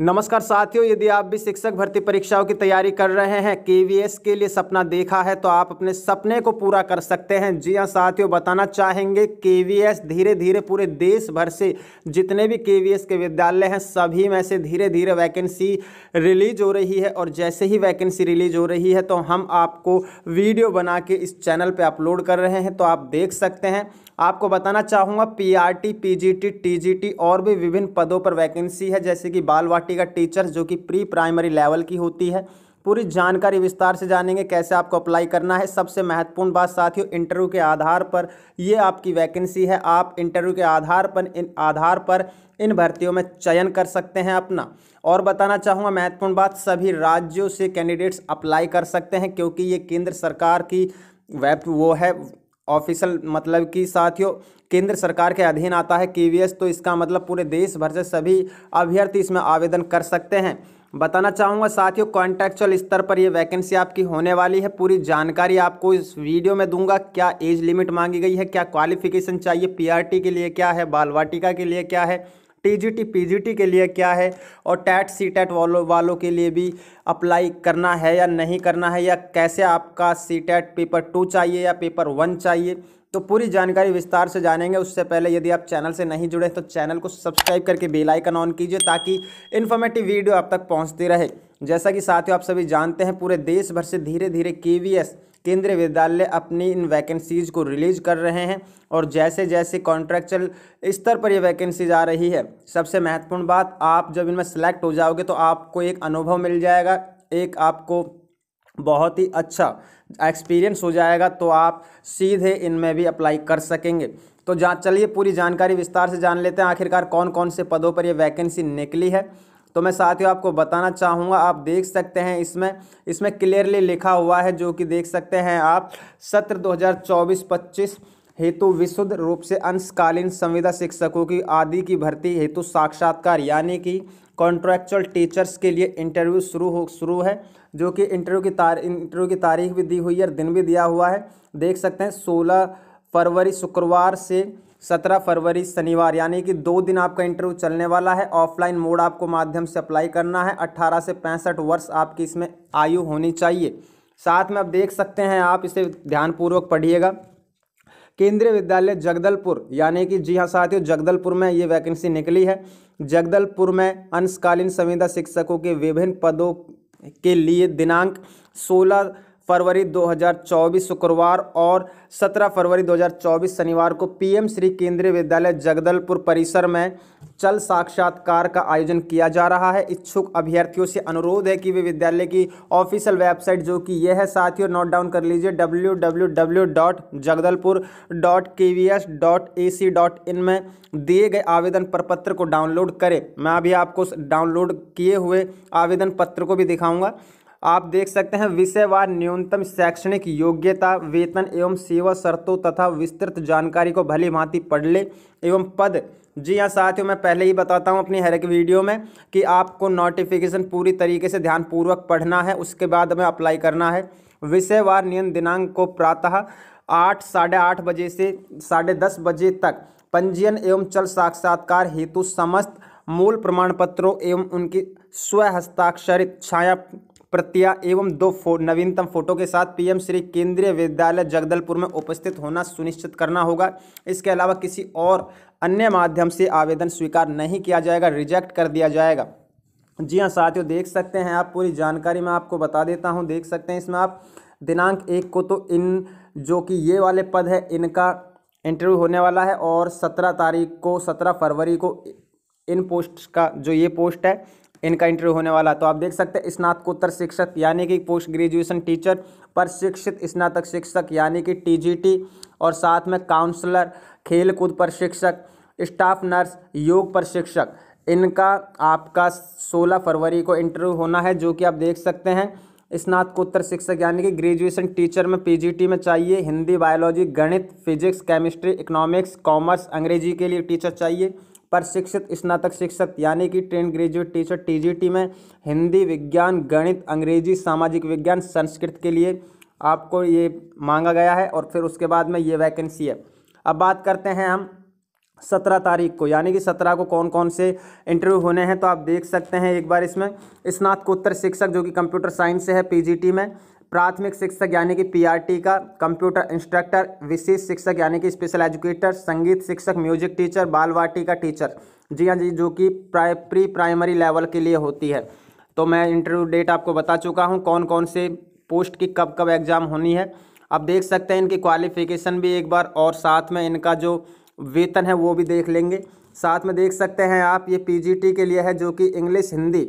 नमस्कार साथियों यदि आप भी शिक्षक भर्ती परीक्षाओं की तैयारी कर रहे हैं के के लिए सपना देखा है तो आप अपने सपने को पूरा कर सकते हैं जी हां साथियों बताना चाहेंगे के धीरे धीरे पूरे देश भर से जितने भी के के विद्यालय हैं सभी में से धीरे धीरे वैकेंसी रिलीज हो रही है और जैसे ही वैकेंसी रिलीज हो रही है तो हम आपको वीडियो बना के इस चैनल पर अपलोड कर रहे हैं तो आप देख सकते हैं आपको बताना चाहूँगा P P R T T G T G T और भी विभिन्न पदों पर वैकेंसी है जैसे कि बाल का टीचर जो कि प्री प्राइमरी लेवल की होती है पूरी जानकारी विस्तार से जानेंगे कैसे आपको अप्लाई करना है सबसे महत्वपूर्ण बात साथियों इंटरव्यू के आधार पर ये आपकी वैकेंसी है आप इंटरव्यू के आधार पर इन आधार पर इन भर्तियों में चयन कर सकते हैं अपना और बताना चाहूँगा महत्वपूर्ण बात सभी राज्यों से कैंडिडेट्स अप्लाई कर सकते हैं क्योंकि ये केंद्र सरकार की वेब वो है ऑफिसल मतलब कि साथियों केंद्र सरकार के अधीन आता है के तो इसका मतलब पूरे देश भर से सभी अभ्यर्थी इसमें आवेदन कर सकते हैं बताना चाहूँगा साथियों कॉन्ट्रेक्चुअल स्तर पर ये वैकेंसी आपकी होने वाली है पूरी जानकारी आपको इस वीडियो में दूंगा क्या एज लिमिट मांगी गई है क्या क्वालिफिकेशन चाहिए पीआरटी के लिए क्या है बाल वाटिका के लिए क्या है टीजीटी पीजीटी के लिए क्या है और टैट सी टैट वालों वालों के लिए भी अप्लाई करना है या नहीं करना है या कैसे आपका सी टैट पेपर टू चाहिए या पेपर वन चाहिए तो पूरी जानकारी विस्तार से जानेंगे उससे पहले यदि आप चैनल से नहीं जुड़े तो चैनल को सब्सक्राइब करके बेल आइकन ऑन कीजिए ताकि इन्फॉर्मेटिव वीडियो आप तक पहुंचती रहे जैसा कि साथियों आप सभी जानते हैं पूरे देश भर से धीरे धीरे के केंद्रीय विद्यालय अपनी इन वैकेंसीज़ को रिलीज कर रहे हैं और जैसे जैसे कॉन्ट्रैक्चुअल स्तर पर ये वैकेंसीज आ रही है सबसे महत्वपूर्ण बात आप जब इनमें सेलेक्ट हो जाओगे तो आपको एक अनुभव मिल जाएगा एक आपको बहुत ही अच्छा एक्सपीरियंस हो जाएगा तो आप सीधे इनमें भी अप्लाई कर सकेंगे तो जा चलिए पूरी जानकारी विस्तार से जान लेते हैं आखिरकार कौन कौन से पदों पर ये वैकेंसी निकली है तो मैं साथियों आपको बताना चाहूँगा आप देख सकते हैं इसमें इसमें क्लियरली लिखा हुआ है जो कि देख सकते हैं आप सत्र 2024 हजार हेतु विशुद्ध रूप से अंशकालीन संविदा शिक्षकों की आदि की भर्ती हेतु साक्षात्कार यानी कि कॉन्ट्रैक्चुअल टीचर्स के लिए इंटरव्यू शुरू हो शुरू है जो कि इंटरव्यू की तार इंटरव्यू की तारीख भी दी हुई है और दिन भी दिया हुआ है देख सकते हैं सोलह फरवरी शुक्रवार से सत्रह फरवरी शनिवार यानी कि दो दिन आपका इंटरव्यू चलने वाला है ऑफलाइन मोड आपको माध्यम से अप्लाई करना है अट्ठारह से पैंसठ वर्ष आपकी इसमें आयु होनी चाहिए साथ में आप देख सकते हैं आप इसे ध्यानपूर्वक पढ़िएगा केंद्रीय विद्यालय जगदलपुर यानी कि जी हाँ साथियों जगदलपुर में ये वैकेंसी निकली है जगदलपुर में अंशकालीन संविदा शिक्षकों के विभिन्न पदों के लिए दिनांक सोलह फरवरी 2024 शुक्रवार और 17 फरवरी 2024 शनिवार को पीएम श्री केंद्रीय विद्यालय जगदलपुर परिसर में चल साक्षात्कार का आयोजन किया जा रहा है इच्छुक अभ्यर्थियों से अनुरोध है कि वे विद्यालय की ऑफिशियल वेबसाइट जो कि यह है साथियों नोट डाउन कर लीजिए W W W dot Jagdalpur dot K V S dot A C dot in में दिए गए आवेदन प्रपत्र को डाउनलोड करें मैं अभी आपको डाउनलोड किए हुए आवेदन पत्र को भी दिखाऊँगा आप देख सकते हैं विषयवार न्यूनतम शैक्षणिक योग्यता वेतन एवं सेवा शर्तों तथा विस्तृत जानकारी को भली भांति पढ़ ले एवं पद जी हाँ साथियों मैं पहले ही बताता हूँ अपनी हर एक वीडियो में कि आपको नोटिफिकेशन पूरी तरीके से ध्यानपूर्वक पढ़ना है उसके बाद हमें अप्लाई करना है विषयवार नियम दिनांक को प्रातः आठ साढ़े आठ बजे से साढ़े दस बजे तक पंजीयन एवं चल साक्षात्कार हेतु समस्त मूल प्रमाण पत्रों एवं उनकी स्वहस्ताक्षरित छाया प्रत्या एवं दो फो, नवीनतम फोटो के साथ पीएम श्री केंद्रीय विद्यालय जगदलपुर में उपस्थित होना सुनिश्चित करना होगा इसके अलावा किसी और अन्य माध्यम से आवेदन स्वीकार नहीं किया जाएगा रिजेक्ट कर दिया जाएगा जी हाँ साथियों देख सकते हैं आप पूरी जानकारी मैं आपको बता देता हूँ देख सकते हैं इसमें आप दिनांक एक को तो इन जो कि ये वाले पद है इनका इंटरव्यू होने वाला है और सत्रह तारीख को सत्रह फरवरी को इन पोस्ट का जो ये पोस्ट है इनका इंटरव्यू होने वाला तो आप देख सकते हैं स्नातकोत्तर शिक्षक यानी कि पोस्ट ग्रेजुएशन टीचर प्रशिक्षित स्नातक शिक्षक यानी कि टीजीटी और साथ में काउंसलर खेल कूद प्रशिक्षक स्टाफ नर्स योग प्रशिक्षक इनका आपका 16 फरवरी को इंटरव्यू होना है जो कि आप देख सकते हैं स्नातकोत्तर शिक्षक यानी कि ग्रेजुएशन टीचर में पी में चाहिए हिंदी बायोलॉजी गणित फिजिक्स केमिस्ट्री इकोनॉमिक्स कॉमर्स अंग्रेजी के लिए टीचर चाहिए प्रशिक्षित स्नातक शिक्षक यानी कि ट्रेन ग्रेजुएट टीचर टीजीटी में हिंदी विज्ञान गणित अंग्रेजी सामाजिक विज्ञान संस्कृत के लिए आपको ये मांगा गया है और फिर उसके बाद में ये वैकेंसी है अब बात करते हैं हम सत्रह तारीख को यानी कि सत्रह को कौन कौन से इंटरव्यू होने हैं तो आप देख सकते हैं एक बार इसमें स्नातकोत्तर शिक्षक जो कि कंप्यूटर साइंस से है पीजीटी में प्राथमिक शिक्षक यानी कि पीआरटी का कंप्यूटर इंस्ट्रक्टर विशेष शिक्षक यानी कि स्पेशल एजुकेटर संगीत शिक्षक म्यूजिक टीचर बाल वाटिका टीचर जी हाँ जी जो कि प्री प्राइमरी लेवल के लिए होती है तो मैं इंटरव्यू डेट आपको बता चुका हूँ कौन कौन से पोस्ट की कब कब एग्ज़ाम होनी है अब देख सकते हैं इनकी क्वालिफिकेशन भी एक बार और साथ में इनका जो वेतन है वो भी देख लेंगे साथ में देख सकते हैं आप ये पीजीटी के लिए है जो कि इंग्लिश हिंदी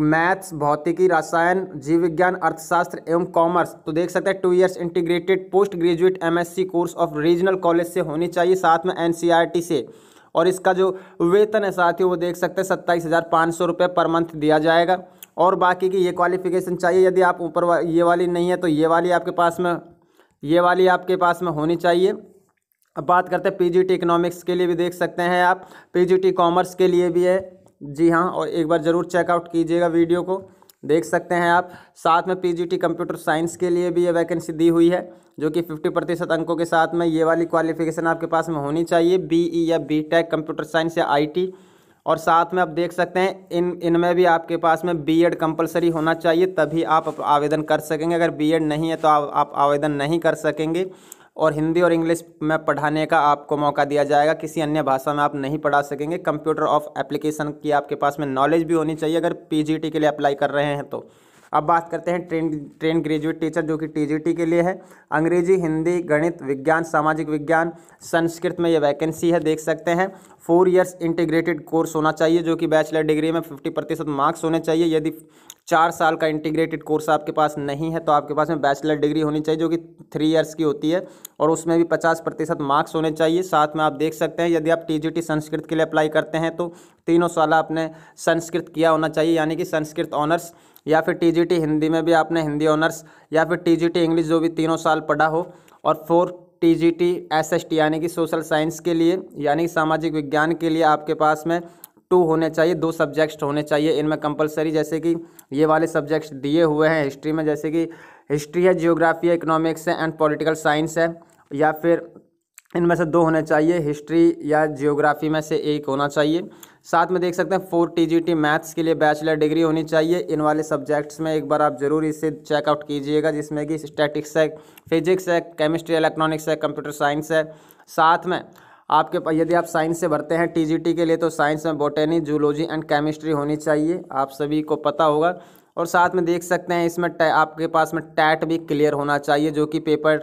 मैथ्स भौतिकी रसायन जीव विज्ञान अर्थशास्त्र एवं कॉमर्स तो देख सकते हैं two years integrated post graduate MSc course of regional college से होनी चाहिए साथ में एनसीईआरटी e से और इसका जो वेतन है ही वो देख सकते हैं सत्ताईस हज़ार पाँच सौ रुपये पर मंथ दिया जाएगा और बाकी की ये क्वालिफिकेशन चाहिए यदि आप ऊपर वा, ये वाली नहीं है तो ये वाली आपके पास में ये वाली आपके पास में होनी चाहिए अब बात करते हैं पी इकोनॉमिक्स के लिए भी देख सकते हैं आप पी कॉमर्स के लिए भी है जी हाँ और एक बार ज़रूर चेकआउट कीजिएगा वीडियो को देख सकते हैं आप साथ में पीजीटी कंप्यूटर साइंस के लिए भी ये वैकेंसी दी हुई है जो कि 50 प्रतिशत अंकों के साथ में ये वाली क्वालिफिकेशन आपके पास में होनी चाहिए बीई e या बीटेक कंप्यूटर साइंस या आईटी और साथ में आप देख सकते हैं इन इनमें भी आपके पास में बीएड कंपलसरी होना चाहिए तभी आप आवेदन कर सकेंगे अगर बीएड नहीं है तो आप, आप आवेदन नहीं कर सकेंगे और हिंदी और इंग्लिश में पढ़ाने का आपको मौका दिया जाएगा किसी अन्य भाषा में आप नहीं पढ़ा सकेंगे कंप्यूटर ऑफ एप्लीकेशन की आपके पास में नॉलेज भी होनी चाहिए अगर पीजीटी के लिए अप्लाई कर रहे हैं तो अब बात करते हैं ट्रेन ट्रेन ग्रेजुएट टीचर जो कि टीजीटी के लिए है अंग्रेजी हिंदी गणित विज्ञान सामाजिक विज्ञान संस्कृत में ये वैकेंसी है देख सकते हैं फोर ईयर्स इंटीग्रेटेड कोर्स होना चाहिए जो कि बैचलर डिग्री में फिफ्टी प्रतिशत मार्क्स होने चाहिए यदि चार साल का इंटीग्रेटेड कोर्स आपके पास नहीं है तो आपके पास में बैचलर डिग्री होनी चाहिए जो कि थ्री ईयर्स की होती है और उसमें भी पचास प्रतिशत मार्क्स होने चाहिए साथ में आप देख सकते हैं यदि आप टीजीटी संस्कृत के लिए अप्लाई करते हैं तो तीनों साल आपने संस्कृत किया होना चाहिए यानी कि संस्कृत ऑनर्स या फिर टीजीटी हिंदी में भी आपने हिंदी ऑनर्स या फिर टीजीटी इंग्लिश जो भी तीनों साल पढ़ा हो और फोर टीजीटी एसएसटी यानी कि सोशल साइंस के लिए यानी सामाजिक विज्ञान के लिए आपके पास में टू होने चाहिए दो सब्जेक्ट्स होने चाहिए इनमें कंपलसरी जैसे कि ये वाले सब्जेक्ट्स दिए हुए हैं हिस्ट्री में जैसे कि हिस्ट्री है जियोग्राफी है इकोनॉमिक्स है एंड पॉलिटिकल साइंस है या फिर इनमें से दो होने चाहिए हिस्ट्री या जियोग्राफी में से एक होना चाहिए साथ में देख सकते हैं फोर टी मैथ्स के लिए बैचलर डिग्री होनी चाहिए इन वाले सब्जेक्ट्स में एक बार आप ज़रूर इसे चेकआउट कीजिएगा जिसमें कि स्टैटिक्स है फिजिक्स है केमिस्ट्री इलेक्ट्रॉनिक्स है कंप्यूटर साइंस है साथ में आपके यदि आप साइंस से भरते हैं टीजीटी के लिए तो साइंस में बोटेनी जूलॉजी एंड केमिस्ट्री होनी चाहिए आप सभी को पता होगा और साथ में देख सकते हैं इसमें आपके पास में टैट भी क्लियर होना चाहिए जो कि पेपर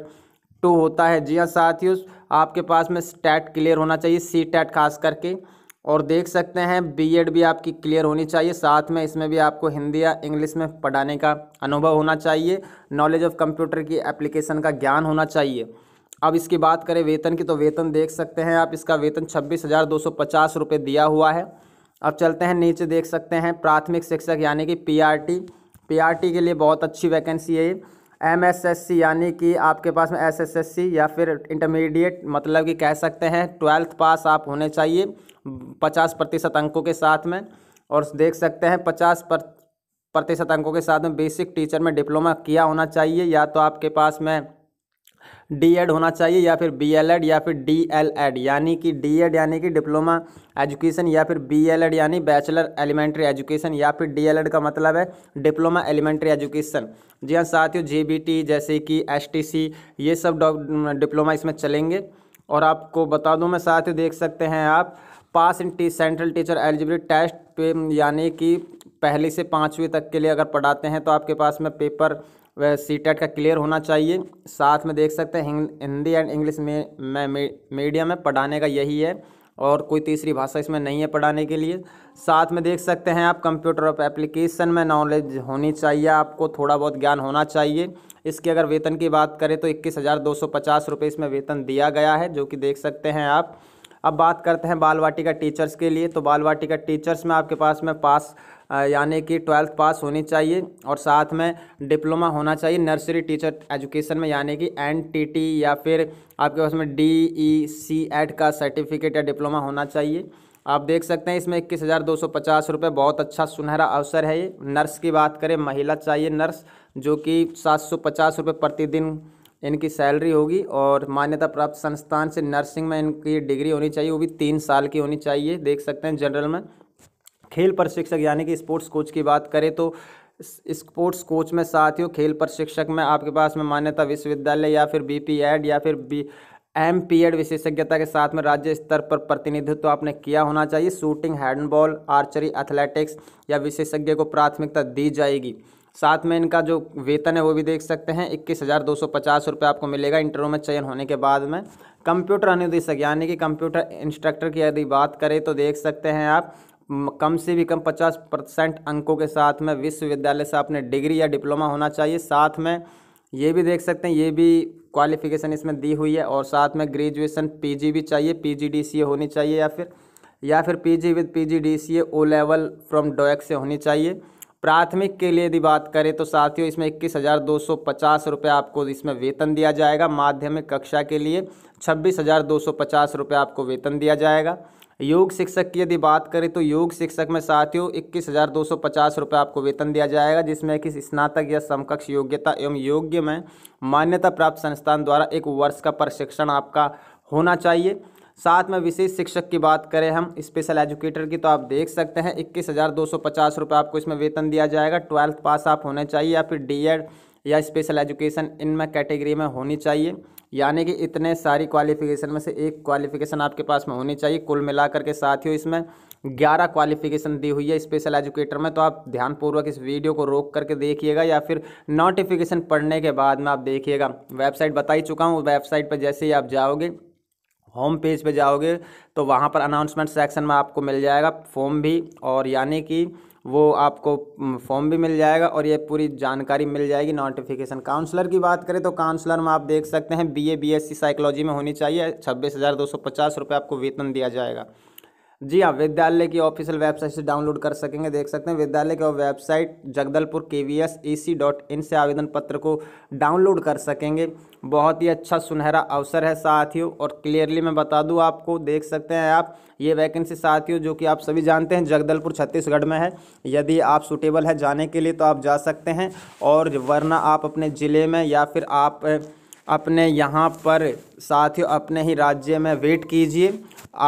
टू होता है जी हाँ साथियों आपके पास में टैट क्लियर होना चाहिए सी टैट खास करके और देख सकते हैं बीएड भी आपकी क्लियर होनी चाहिए साथ में इसमें भी आपको हिंदी या इंग्लिश में पढ़ाने का अनुभव होना चाहिए नॉलेज ऑफ कंप्यूटर की एप्लीकेशन का ज्ञान होना चाहिए अब इसकी बात करें वेतन की तो वेतन देख सकते हैं आप इसका वेतन छब्बीस हज़ार दो सौ पचास रुपये दिया हुआ है अब चलते हैं नीचे देख सकते हैं प्राथमिक शिक्षक यानी कि आर टी के लिए बहुत अच्छी वैकेंसी है सी यानी कि आपके पास में सी या फिर इंटरमीडिएट मतलब कि कह सकते हैं ट्वेल्थ पास आप होने चाहिए पचास प्रतिशत अंकों के साथ में और देख सकते हैं पचास प्रतिशत अंकों के साथ में बेसिक टीचर में डिप्लोमा किया होना चाहिए या तो आपके पास में डी एड होना चाहिए या फिर बी एल एड या फिर डी एल एड यानी कि डी एड यानी कि डिप्लोमा एजुकेशन या फिर बी एल एड यानी बैचलर एलिमेंट्री एजुकेशन या फिर डी एल एड का मतलब है डिप्लोमा एलिमेंट्री एजुकेशन जी हाँ साथियों जे बी टी जैसे कि एस टी सी ये सब डिप्लोमा इसमें चलेंगे और आपको बता दूँ मैं साथियों देख सकते हैं आप पास इन टी सेंट्रल टीचर एलिजिबिलिटी टेस्ट यानी कि पहली से पाँचवीं तक के लिए अगर पढ़ाते हैं तो आपके पास में पेपर सी टेट e का क्लियर होना चाहिए साथ में देख सकते हैं हिंदी एंड इंग्लिश में मैं मीडियम में पढ़ाने का यही है और कोई तीसरी भाषा इसमें नहीं है पढ़ाने के लिए साथ में देख सकते हैं आप कंप्यूटर ऑफ एप्लीकेशन में नॉलेज होनी चाहिए आपको थोड़ा बहुत ज्ञान होना चाहिए इसके अगर वेतन की बात करें तो इक्कीस हज़ार दो सौ पचास रुपये इसमें वेतन दिया गया है जो कि देख सकते हैं आप अब बात करते हैं बाल वाटिका टीचर्स के लिए तो बाल वाटिका टीचर्स में आपके पास में पास यानी कि ट्वेल्थ पास होनी चाहिए और साथ में डिप्लोमा होना चाहिए नर्सरी टीचर एजुकेशन में यानी कि एन या फिर आपके पास में डी ई सी एड का सर्टिफिकेट या डिप्लोमा होना चाहिए आप देख सकते हैं इसमें इक्कीस हज़ार दो सौ पचास रुपये बहुत अच्छा सुनहरा अवसर है ये नर्स की बात करें महिला चाहिए नर्स जो कि सात सौ पचास रुपये प्रतिदिन इनकी सैलरी होगी और मान्यता प्राप्त संस्थान से नर्सिंग में इनकी डिग्री होनी चाहिए वो भी तीन साल की होनी चाहिए देख सकते हैं जनरल में खेल प्रशिक्षक यानी कि स्पोर्ट्स कोच की बात करें तो स्पोर्ट्स कोच में साथियों खेल प्रशिक्षक में आपके पास में मान्यता विश्वविद्यालय या फिर बी पी एड या फिर बी एम पी एड विशेषज्ञता के साथ में राज्य स्तर पर प्रतिनिधित्व तो आपने किया होना चाहिए शूटिंग हैंडबॉल आर्चरी एथलेटिक्स या विशेषज्ञ को प्राथमिकता दी जाएगी साथ में इनका जो वेतन है वो भी देख सकते हैं इक्कीस हज़ार दो सौ पचास रुपये आपको मिलेगा इंटरव्यू में चयन होने के बाद में कंप्यूटर अनुदेशक यानी कि कंप्यूटर इंस्ट्रक्टर की यदि बात करें तो देख सकते हैं आप कम से भी कम पचास परसेंट अंकों के साथ में विश्वविद्यालय से आपने डिग्री या डिप्लोमा होना चाहिए साथ में ये भी देख सकते हैं ये भी क्वालिफिकेशन इसमें दी हुई है और साथ में ग्रेजुएशन पी भी चाहिए पीजीडीसीए होनी चाहिए या फिर या फिर जी with P PGDCA O level from DOEACC से होनी चाहिए प्राथमिक के लिए यदि बात करें तो साथियों इसमें इक्कीस हज़ार दो सौ पचास रुपये आपको इसमें वेतन दिया जाएगा माध्यमिक कक्षा के लिए छब्बीस हज़ार दो सौ पचास रुपये आपको वेतन दिया जाएगा योग शिक्षक की यदि बात करें तो योग शिक्षक में साथियों इक्कीस हज़ार दो सौ पचास रुपये आपको वेतन दिया जाएगा जिसमें कि स्नातक या समकक्ष योग्यता एवं योग्य में मान्यता प्राप्त संस्थान द्वारा एक वर्ष का प्रशिक्षण आपका होना चाहिए साथ में विशेष शिक्षक की बात करें हम स्पेशल एजुकेटर की तो आप देख सकते हैं इक्कीस हज़ार दो सौ पचास रुपये आपको इसमें वेतन दिया जाएगा ट्वेल्थ पास आप होने चाहिए या फिर डी एड या स्पेशल एजुकेशन इनमें कैटेगरी में होनी चाहिए यानी कि इतने सारी क्वालिफिकेशन में से एक क्वालिफिकेशन आपके पास में होनी चाहिए कुल मिलाकर के साथियों इसमें ग्यारह क्वालिफिकेशन दी हुई है स्पेशल एजुकेटर में तो आप ध्यानपूर्वक इस वीडियो को रोक करके देखिएगा या फिर नोटिफिकेशन पढ़ने के बाद में आप देखिएगा वेबसाइट बता ही चुका हूँ वेबसाइट पर जैसे ही आप जाओगे होम पेज पे जाओगे तो वहाँ पर अनाउंसमेंट सेक्शन में आपको मिल जाएगा फॉर्म भी और यानी कि वो आपको फॉर्म भी मिल जाएगा और ये पूरी जानकारी मिल जाएगी नोटिफिकेशन काउंसलर की बात करें तो काउंसलर में आप देख सकते हैं बीए बीएससी साइकोलॉजी में होनी चाहिए छब्बीस हज़ार दो सौ पचास रुपये आपको वेतन दिया जाएगा जी हाँ विद्यालय की ऑफिशियल वेबसाइट से डाउनलोड कर सकेंगे देख सकते हैं विद्यालय की वेबसाइट जगदलपुर के V S A C dot in से आवेदन पत्र को डाउनलोड कर सकेंगे बहुत ही अच्छा सुनहरा अवसर है साथियों और क्लियरली मैं बता दूं आपको देख सकते हैं आप ये वैकेंसी साथियों जो कि आप सभी जानते हैं जगदलपुर छत्तीसगढ़ में है यदि आप सुटेबल है जाने के लिए तो आप जा सकते हैं और वरना आप अपने ज़िले में या फिर आप अपने यहाँ पर साथियों अपने ही राज्य में वेट कीजिए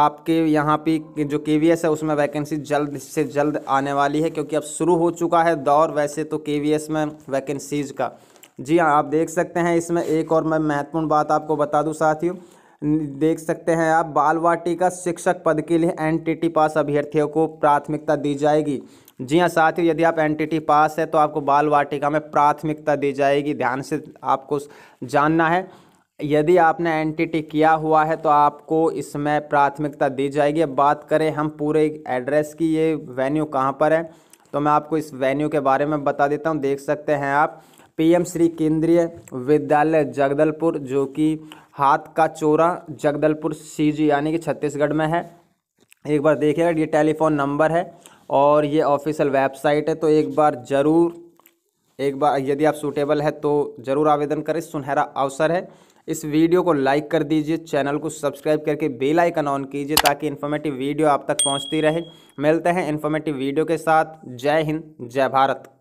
आपके यहाँ पे जो के वी है उसमें वैकेंसी जल्द से जल्द आने वाली है क्योंकि अब शुरू हो चुका है दौर वैसे तो के में वैकेंसीज़ का जी हाँ आप देख सकते हैं इसमें एक और मैं महत्वपूर्ण बात आपको बता दूँ साथियों देख सकते हैं आप बालवाटी का शिक्षक पद के लिए एनटीटी पास अभ्यर्थियों को प्राथमिकता दी जाएगी जी हाँ साथियों यदि आप एनटीटी पास है तो आपको बाल वाटिका में प्राथमिकता दी जाएगी ध्यान से आपको जानना है यदि आपने एनटीटी किया हुआ है तो आपको इसमें प्राथमिकता दी जाएगी अब बात करें हम पूरे एड्रेस की ये वेन्यू कहाँ पर है तो मैं आपको इस वेन्यू के बारे में बता देता हूँ देख सकते हैं आप पीएम श्री केंद्रीय विद्यालय जगदलपुर जो कि हाथ का चोरा जगदलपुर सीजी यानी कि छत्तीसगढ़ में है एक बार देखिएगा ये टेलीफोन नंबर है और ये ऑफिशियल वेबसाइट है तो एक बार ज़रूर एक बार यदि आप सूटेबल है तो ज़रूर आवेदन करें सुनहरा अवसर है इस वीडियो को लाइक कर दीजिए चैनल को सब्सक्राइब करके बेल आइकन ऑन कीजिए ताकि इन्फॉर्मेटिव वीडियो आप तक पहुंचती रहे मिलते हैं इन्फॉर्मेटिव वीडियो के साथ जय हिंद जय भारत